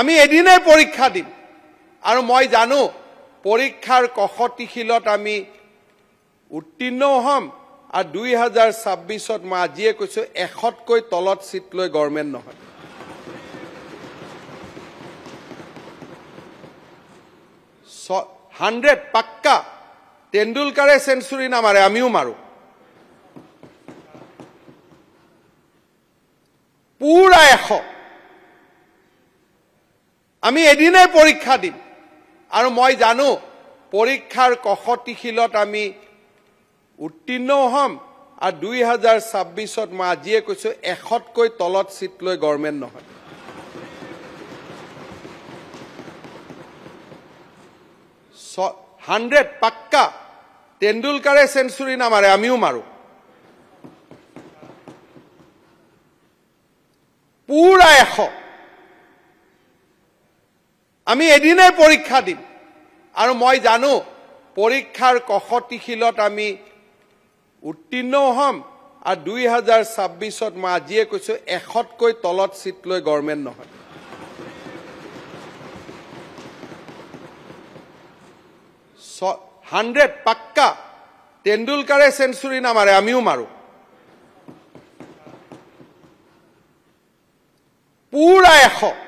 আমি এদিনেই পৰীক্ষা দিম আৰু মই জানো পৰীক্ষাৰ কষতিশীলত আমি উত্তীৰ্ণ হ'ম আৰু দুই হাজাৰ ছাব্বিছত মই আজিয়ে কৈছোঁ এশতকৈ তলত চিট লৈ গভৰ্ণমেণ্ট নহয় হাণ্ড্ৰেড পাক্কা তেণ্ডুলকাৰে চেঞ্চুৰী নামাৰে আমিও মাৰোঁ পুৰা এশ আমি এদিনেই পৰীক্ষা দিম আৰু মই জানো পৰীক্ষাৰ কষতিশীলত আমি উত্তীৰ্ণ হ'ম আৰু দুই হাজাৰ ছাব্বিছত মই আজিয়ে কৈছোঁ এশতকৈ তলত চিট লৈ গভৰ্ণমেণ্ট নহয় হাণ্ড্ৰেড পাক্কা তেণ্ডুলকাৰে চেঞ্চুৰী নামাৰে আমিও মাৰোঁ পুৰা এশ আমি এদিনেই পৰীক্ষা দিম আৰু মই জানো পৰীক্ষাৰ কষতিশীলত আমি উত্তীৰ্ণ হ'ম আৰু দুই হাজাৰ ছাব্বিছত মই আজিয়ে কৈছোঁ এশতকৈ তলত চিট লৈ গভৰ্ণমেণ্ট নহয় হাণ্ড্ৰেড পাক্কা তেণ্ডুলকাৰে চেঞ্চুৰী নামাৰে আমিও মাৰোঁ পুৰা এশ